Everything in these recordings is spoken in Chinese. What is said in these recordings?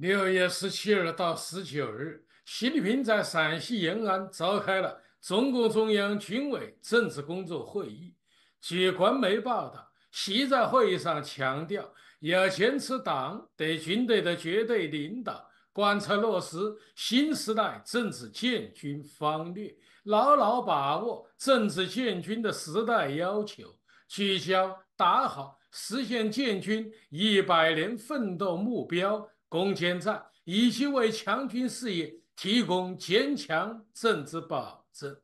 六月十七日到十九日，习近平在陕西延安召开了中共中央军委政治工作会议。据官媒报道，习在会议上强调，要坚持党对军队的绝对领导，贯彻落实新时代政治建军方略，牢牢把握政治建军的时代要求，聚焦打好实现建军一百年奋斗目标。攻坚战，以及为强军事业提供坚强政治保证。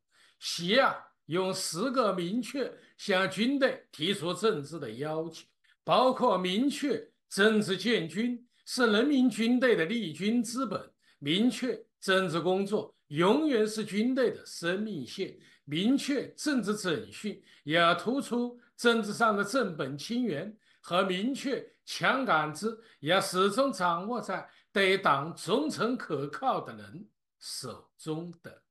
习啊，用十个明确向军队提出政治的要求，包括明确政治建军是人民军队的立军之本，明确政治工作永远是军队的生命线，明确政治整训也要突出政治上的正本清源，和明确。强杆子也始终掌握在对党忠诚可靠的人手中的。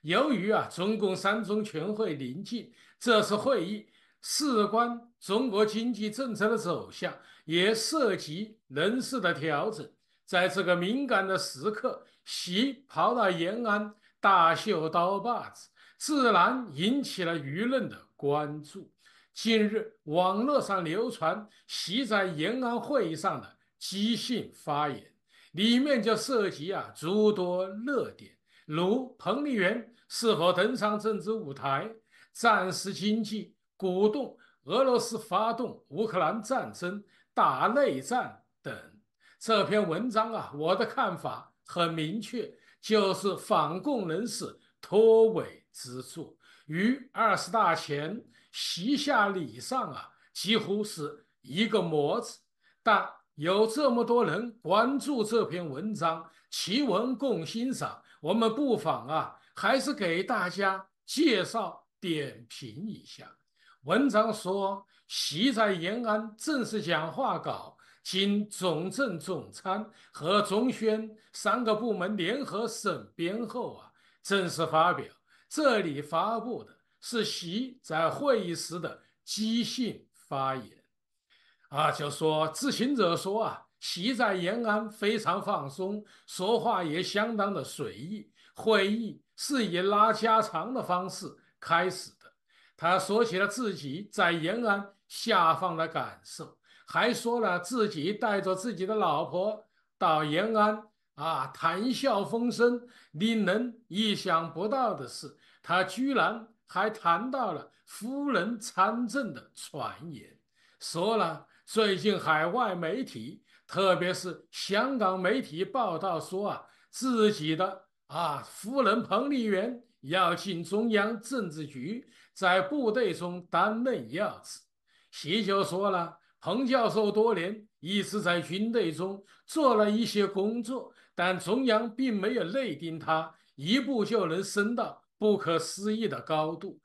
由于啊，中共三中全会临近，这次会议事关中国经济政策的走向，也涉及人事的调整。在这个敏感的时刻，习跑到延安大秀刀把子，自然引起了舆论的关注。近日，网络上流传习在延安会议上的即兴发言，里面就涉及啊诸多热点，如彭丽媛是否登上政治舞台、战时经济、鼓动俄罗斯发动乌克兰战争、打内战等。这篇文章啊，我的看法很明确，就是反共人士脱尾之作。于二十大前。席下礼上啊，几乎是一个模子。但有这么多人关注这篇文章，奇文共欣赏，我们不妨啊，还是给大家介绍点评一下。文章说，习在延安正式讲话稿，经总政总参和中宣三个部门联合审编后啊，正式发表。这里发布的。是习在会议时的即兴发言啊，就说知情者说啊，习在延安非常放松，说话也相当的随意。会议是以拉家常的方式开始的，他说起了自己在延安下放的感受，还说了自己带着自己的老婆到延安啊，谈笑风生。令人意想不到的是，他居然。还谈到了夫人参政的传言，说了最近海外媒体，特别是香港媒体报道说啊，自己的啊夫人彭丽媛要进中央政治局，在部队中担任要职。习就说了，彭教授多年一直在军队中做了一些工作，但中央并没有内定他一步就能升到。不可思议的高度，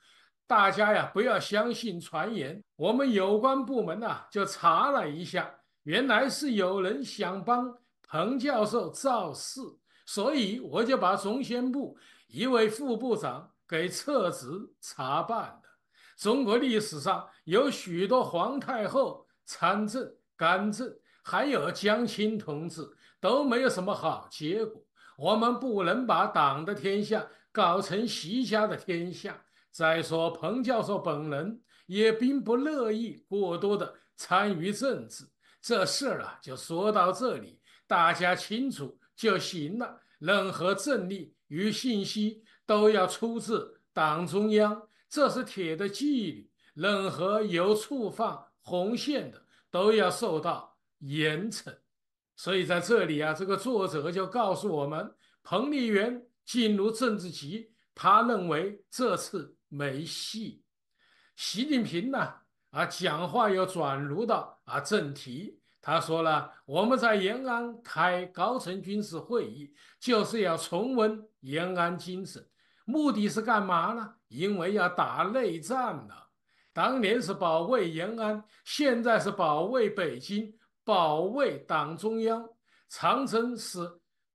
大家呀，不要相信传言。我们有关部门呐，就查了一下，原来是有人想帮彭教授造势，所以我就把中宣部一位副部长给撤职查办了。中国历史上有许多皇太后参政干政，还有江青同志都没有什么好结果。我们不能把党的天下搞成习家的天下。再说，彭教授本人也并不乐意过多的参与政治。这事儿啊，就说到这里，大家清楚就行了。任何政令与信息都要出自党中央，这是铁的纪律。任何有触犯红线的，都要受到严惩。所以在这里啊，这个作者就告诉我们，彭丽媛进入政治局，他认为这次没戏。习近平呢，啊，讲话又转入到啊正题，他说了，我们在延安开高层军事会议，就是要重温延安精神，目的是干嘛呢？因为要打内战了，当年是保卫延安，现在是保卫北京。保卫党中央，长征是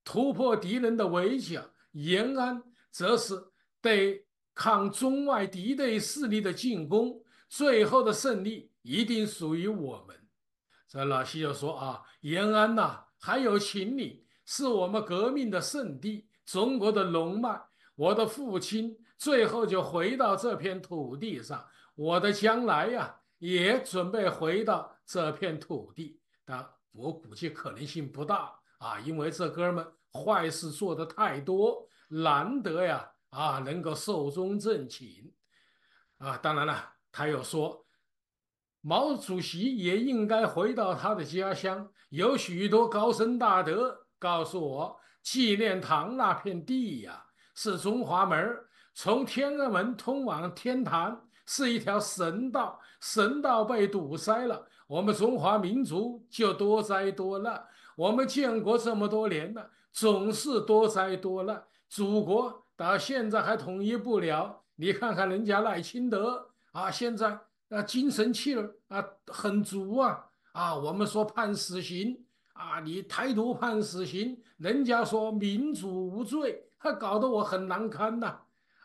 突破敌人的围剿；延安则是对抗中外敌对势力的进攻。最后的胜利一定属于我们。这老西就说啊，延安呐，还有秦岭，是我们革命的圣地，中国的龙脉。我的父亲最后就回到这片土地上，我的将来呀，也准备回到这片土地。但我估计可能性不大啊，因为这哥们坏事做的太多，难得呀啊能够寿终正寝啊。当然了，他又说，毛主席也应该回到他的家乡，有许多高僧大德告诉我，纪念堂那片地呀是中华门儿。从天安门通往天坛是一条神道，神道被堵塞了，我们中华民族就多灾多难。我们建国这么多年了，总是多灾多难，祖国到现在还统一不了。你看看人家赖清德啊，现在啊精神气儿啊很足啊啊！我们说判死刑啊，你台独判死刑，人家说民主无罪，他搞得我很难堪呐。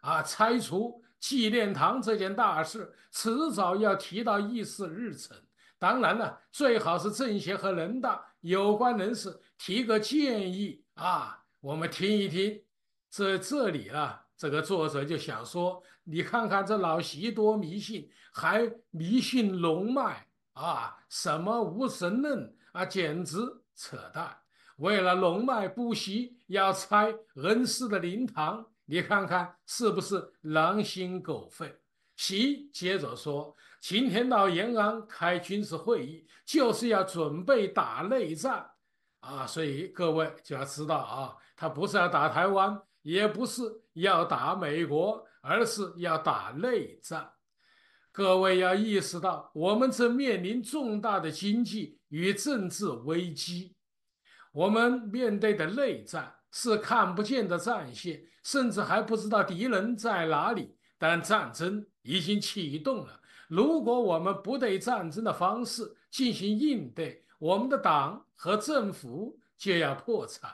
啊，拆除纪念堂这件大事，迟早要提到议事日程。当然了，最好是政协和人大有关人士提个建议啊，我们听一听。在这里啊，这个作者就想说，你看看这老习多迷信，还迷信龙脉啊，什么无神论啊，简直扯淡。为了龙脉不惜要拆恩师的灵堂。你看看是不是狼心狗肺？习接着说：“今天到延安开军事会议，就是要准备打内战啊！所以各位就要知道啊，他不是要打台湾，也不是要打美国，而是要打内战。各位要意识到，我们正面临重大的经济与政治危机，我们面对的内战。”是看不见的战线，甚至还不知道敌人在哪里，但战争已经启动了。如果我们不对战争的方式进行应对，我们的党和政府就要破产。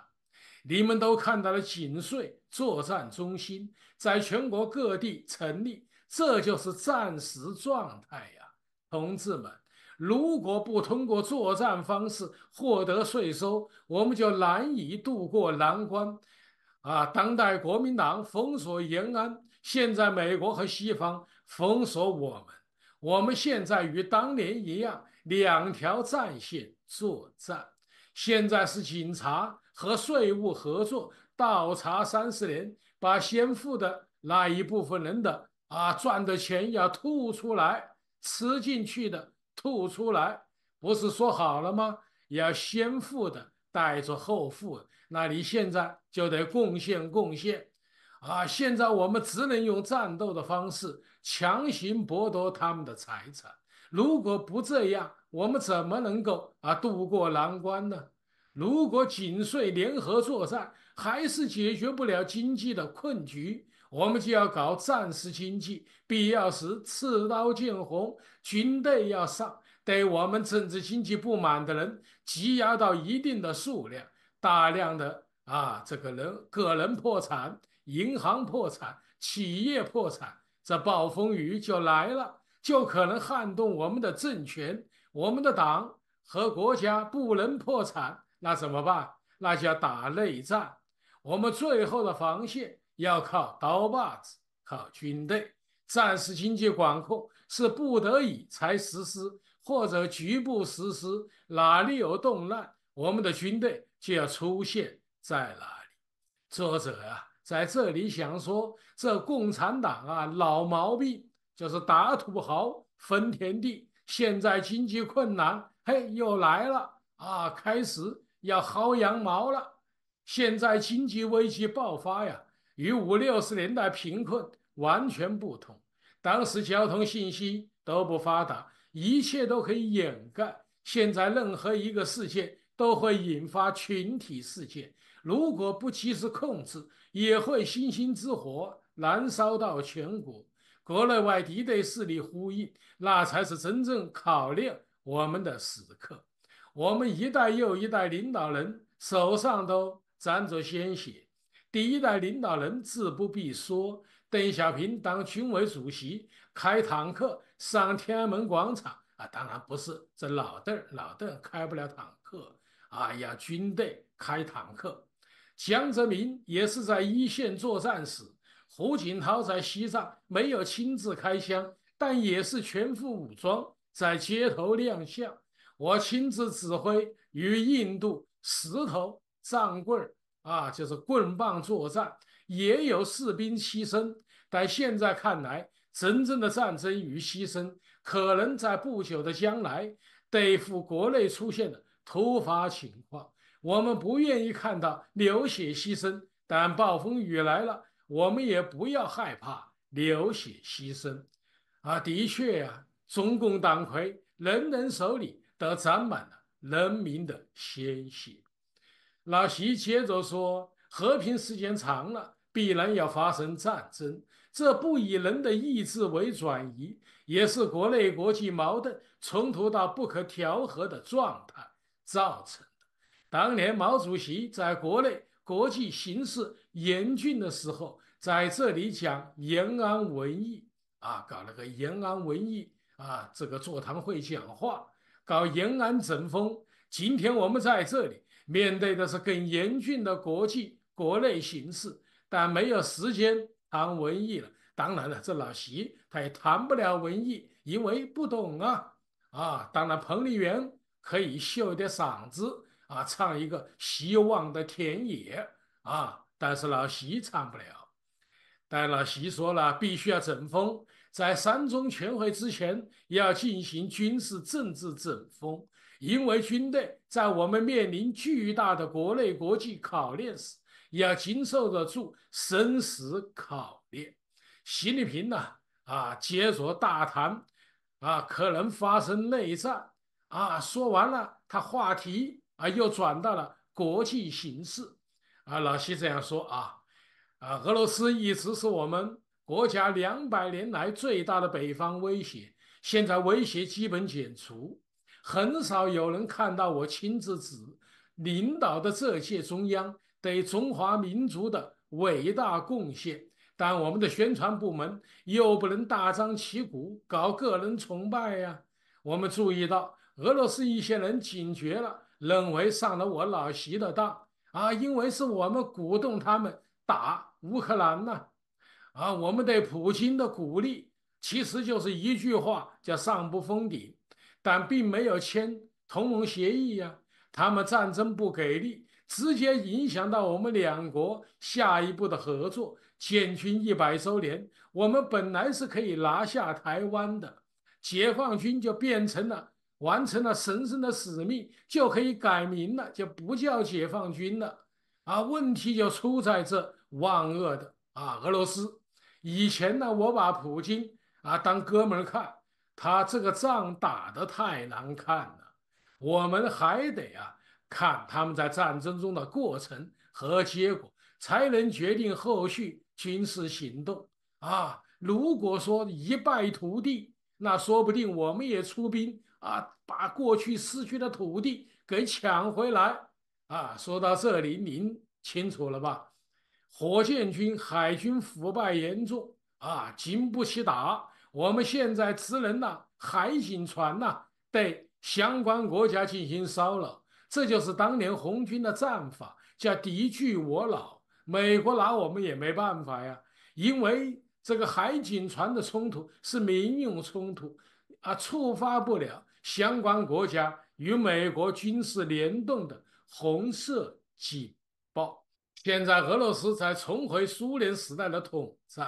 你们都看到了，紧随作战中心在全国各地成立，这就是战时状态呀，同志们。如果不通过作战方式获得税收，我们就难以渡过难关。啊，当代国民党封锁延安，现在美国和西方封锁我们，我们现在与当年一样，两条战线作战。现在是警察和税务合作倒查三十年，把先付的那一部分人的啊赚的钱要吐出来，吃进去的。吐出来，不是说好了吗？要先富的带着后富，那你现在就得贡献贡献，啊！现在我们只能用战斗的方式强行剥夺他们的财产。如果不这样，我们怎么能够啊度过难关呢？如果紧随联合作战，还是解决不了经济的困局。我们就要搞战时经济，必要时刺刀见红，军队要上。对我们政治经济不满的人，积压到一定的数量，大量的啊，这个人个人破产，银行破产，企业破产，这暴风雨就来了，就可能撼动我们的政权，我们的党和国家不能破产，那怎么办？那就要打内战。我们最后的防线。要靠刀把子，靠军队。战时经济管控是不得已才实施，或者局部实施。哪里有动乱，我们的军队就要出现在哪里。作者啊，在这里想说，这共产党啊，老毛病就是打土豪分田地。现在经济困难，嘿，又来了啊，开始要薅羊毛了。现在经济危机爆发呀！与五六十年代贫困完全不同，当时交通信息都不发达，一切都可以掩盖。现在任何一个事件都会引发群体事件，如果不及时控制，也会星星之火燃烧到全国，国内外敌对势力呼应，那才是真正考验我们的时刻。我们一代又一代领导人手上都沾着鲜血。第一代领导人自不必说，邓小平当军委主席，开坦克上天安门广场啊！当然不是，这老邓老邓开不了坦克。哎呀，军队开坦克。江泽民也是在一线作战时，胡锦涛在西藏没有亲自开枪，但也是全副武装在街头亮相。我亲自指挥与印度石头藏棍儿。啊，就是棍棒作战，也有士兵牺牲。但现在看来，真正的战争与牺牲，可能在不久的将来对付国内出现的突发情况。我们不愿意看到流血牺牲，但暴风雨来了，我们也不要害怕流血牺牲。啊，的确呀，中共党魁人人手里都沾满了人民的鲜血。老习接着说：“和平时间长了，必然要发生战争。这不以人的意志为转移，也是国内国际矛盾冲突到不可调和的状态造成的。当年毛主席在国内国际形势严峻的时候，在这里讲延安文艺啊，搞了个延安文艺啊这个座谈会讲话，搞延安整风。今天我们在这里。”面对的是更严峻的国际国内形势，但没有时间谈文艺了。当然了，这老习他也谈不了文艺，因为不懂啊。啊，当然彭丽媛可以秀一点嗓子啊，唱一个《希望的田野》啊，但是老习唱不了。但老习说了，必须要整风，在三中全会之前要进行军事政治整风。因为军队在我们面临巨大的国内国际考验时，要经受得住生死考验。习近平呢，啊，接着大谈，啊，可能发生内战，啊，说完了，他话题啊又转到了国际形势，啊，老西这样说啊，啊，俄罗斯一直是我们国家两百年来最大的北方威胁，现在威胁基本解除。很少有人看到我亲自指领导的这届中央对中华民族的伟大贡献，但我们的宣传部门又不能大张旗鼓搞个人崇拜呀。我们注意到，俄罗斯一些人警觉了，认为上了我老习的当啊，因为是我们鼓动他们打乌克兰呐。啊，我们对普京的鼓励其实就是一句话，叫上不封顶。但并没有签同盟协议呀，他们战争不给力，直接影响到我们两国下一步的合作。建军一百周年，我们本来是可以拿下台湾的，解放军就变成了完成了神圣的使命，就可以改名了，就不叫解放军了。啊，问题就出在这，万恶的啊，俄罗斯。以前呢，我把普京啊当哥们儿看。他这个仗打得太难看了，我们还得啊看他们在战争中的过程和结果，才能决定后续军事行动啊。如果说一败涂地，那说不定我们也出兵啊，把过去失去的土地给抢回来啊。说到这里，您清楚了吧？火箭军、海军腐败严重啊，经不起打。我们现在只能呐，海警船呐，对相关国家进行骚扰。这就是当年红军的战法，叫敌惧我老。美国拿我们也没办法呀，因为这个海警船的冲突是民用冲突啊，触发不了相关国家与美国军事联动的红色警报。现在俄罗斯才重回苏联时代的统治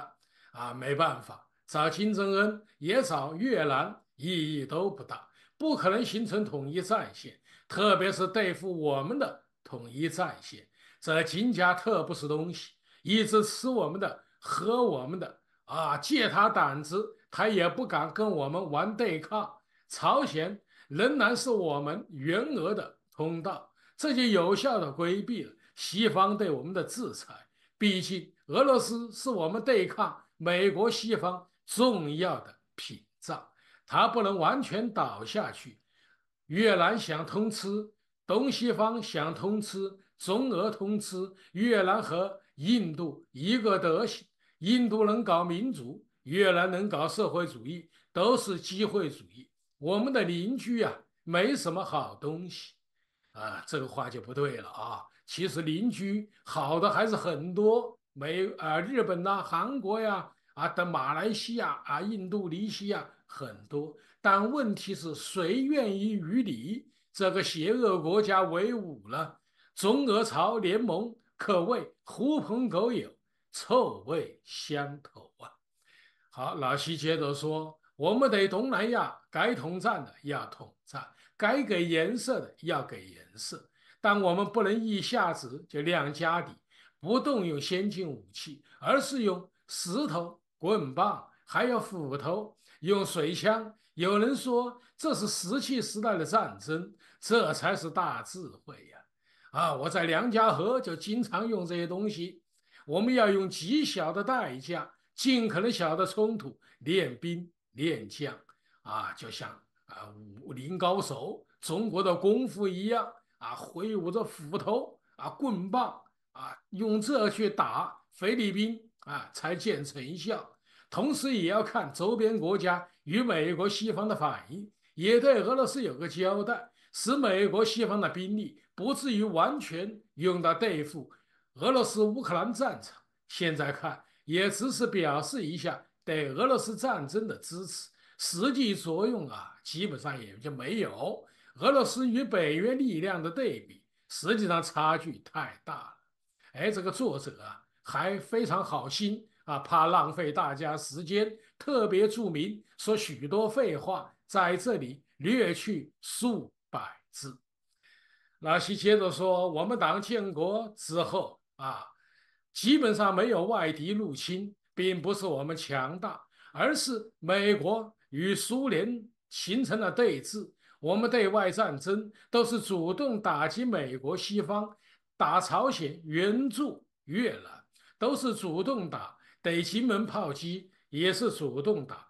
啊，没办法。找金正恩，也找越南，意义都不大，不可能形成统一战线。特别是对付我们的统一战线，这金家特不是东西，一直吃我们的，喝我们的，啊，借他胆子，他也不敢跟我们玩对抗。朝鲜仍然是我们援俄的通道，这就有效的规避了西方对我们的制裁。毕竟，俄罗斯是我们对抗美国西方。重要的屏障，它不能完全倒下去。越南想通吃，东西方想通吃，中俄通吃，越南和印度一个德行。印度能搞民主，越南能搞社会主义，都是机会主义。我们的邻居呀，没什么好东西，啊，这个话就不对了啊。其实邻居好的还是很多，美啊，日本呐，韩国呀。啊，等马来西亚啊，印度尼西亚很多，但问题是谁愿意与你这个邪恶国家为伍呢？中俄朝联盟可谓狐朋狗友，臭味相投啊！好，老西接着说，我们得东南亚该统战的要统战，该给颜色的要给颜色，但我们不能一下子就亮家底，不动用先进武器，而是用石头。棍棒，还有斧头，用水枪。有人说这是石器时代的战争，这才是大智慧呀！啊，我在梁家河就经常用这些东西。我们要用极小的代价，尽可能小的冲突练兵练将，啊，就像啊武林高手中国的功夫一样啊，挥舞着斧头啊棍棒啊，用这去打菲律宾。啊，才见成效。同时也要看周边国家与美国西方的反应，也对俄罗斯有个交代，使美国西方的兵力不至于完全用到对付俄罗斯乌克兰战场。现在看，也只是表示一下对俄罗斯战争的支持，实际作用啊，基本上也就没有。俄罗斯与北约力量的对比，实际上差距太大了。哎，这个作者啊。还非常好心啊，怕浪费大家时间，特别注明说许多废话在这里略去数百字。老习接着说，我们党建国之后啊，基本上没有外敌入侵，并不是我们强大，而是美国与苏联形成了对峙，我们对外战争都是主动打击美国西方，打朝鲜援助越南。都是主动打，北京门炮击也是主动打。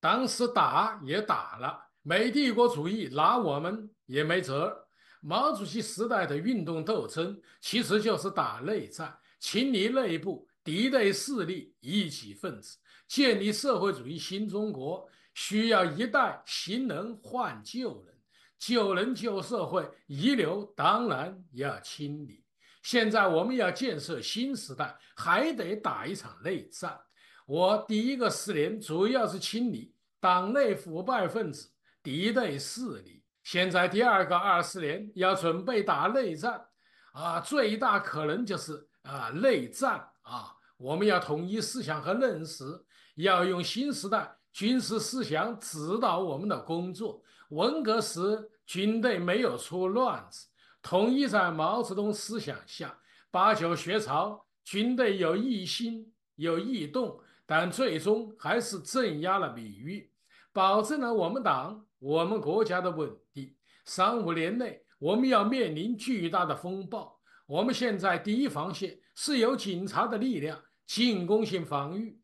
当时打也打了，美帝国主义拿我们也没辙。毛主席时代的运动斗争其实就是打内战，清理内部敌对势力、异己分子。建立社会主义新中国，需要一代新人换旧人，旧人旧社会遗留当然要清理。现在我们要建设新时代，还得打一场内战。我第一个十年主要是清理党内腐败分子、敌对势力。现在第二个二十年要准备打内战，啊，最大可能就是啊内战啊。我们要统一思想和认识，要用新时代军事思想指导我们的工作。文革时军队没有出乱子。统一在毛泽东思想下，八九学潮军队有异心有异动，但最终还是镇压了李煜，保证了我们党、我们国家的稳定。三五年内我们要面临巨大的风暴。我们现在第一防线是由警察的力量，进攻性防御，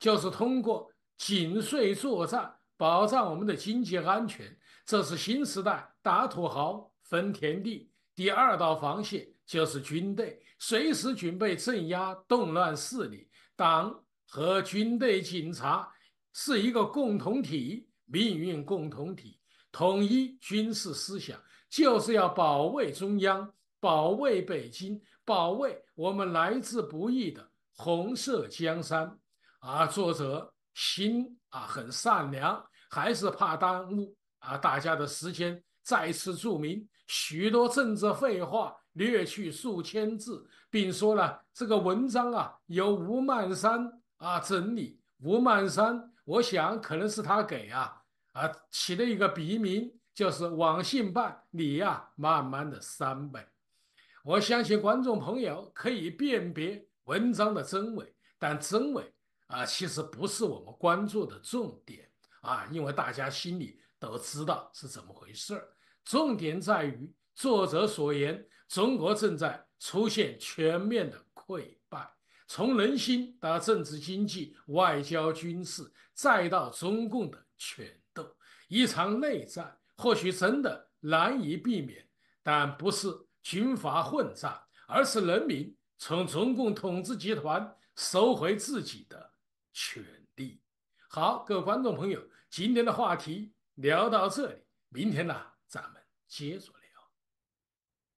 就是通过紧税作战，保障我们的经济安全。这是新时代打土豪分田地。第二道防线就是军队，随时准备镇压动乱势力。党和军队、警察是一个共同体，命运共同体。统一军事思想，就是要保卫中央，保卫北京，保卫我们来之不易的红色江山。啊，作者心啊很善良，还是怕耽误啊大家的时间，再次注明。许多政治废话略去数千字，并说了这个文章啊，由吴曼山啊整理。吴曼山，我想可能是他给啊啊起了一个笔名，就是网信办。你呀，慢慢的删呗。我相信观众朋友可以辨别文章的真伪，但真伪啊，其实不是我们关注的重点啊，因为大家心里都知道是怎么回事儿。重点在于作者所言，中国正在出现全面的溃败，从人心到政治、经济、外交、军事，再到中共的权斗，一场内战或许真的难以避免，但不是军阀混战，而是人民从中共统治集团收回自己的权利。好，各位观众朋友，今天的话题聊到这里，明天呢？解锁。